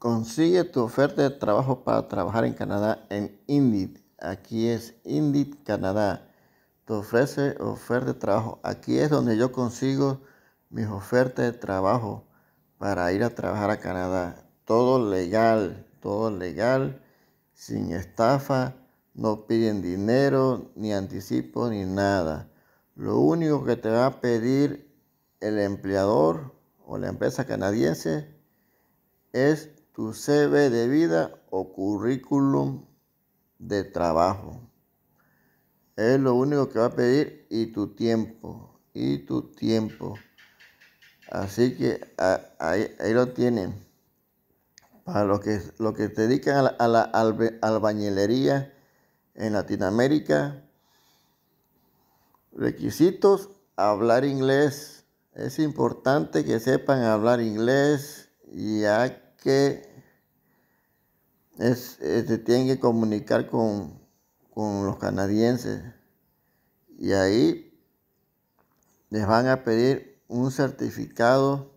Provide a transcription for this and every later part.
Consigue tu oferta de trabajo para trabajar en Canadá en INDIT. Aquí es INDIT Canadá. Te ofrece oferta de trabajo. Aquí es donde yo consigo mis ofertas de trabajo para ir a trabajar a Canadá. Todo legal, todo legal, sin estafa, no piden dinero, ni anticipo, ni nada. Lo único que te va a pedir el empleador o la empresa canadiense es tu CV de vida o currículum de trabajo. Es lo único que va a pedir y tu tiempo, y tu tiempo. Así que ahí, lo tienen. Para los que, lo que te dedican a la, albañilería en Latinoamérica, requisitos, hablar inglés. Es importante que sepan hablar inglés, ya que eh, se tienen que comunicar con, con los canadienses y ahí les van a pedir un certificado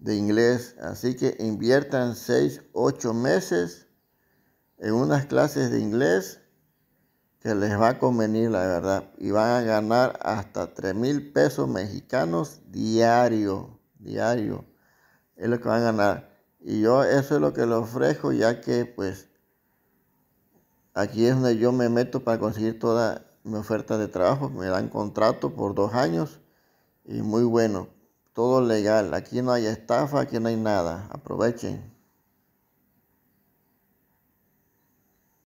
de inglés. Así que inviertan 6, 8 meses en unas clases de inglés que les va a convenir, la verdad. Y van a ganar hasta 3 mil pesos mexicanos diario, diario. Es lo que van a ganar. Y yo eso es lo que le ofrezco, ya que pues aquí es donde yo me meto para conseguir toda mi oferta de trabajo. Me dan contrato por dos años y muy bueno, todo legal. Aquí no hay estafa, aquí no hay nada. Aprovechen.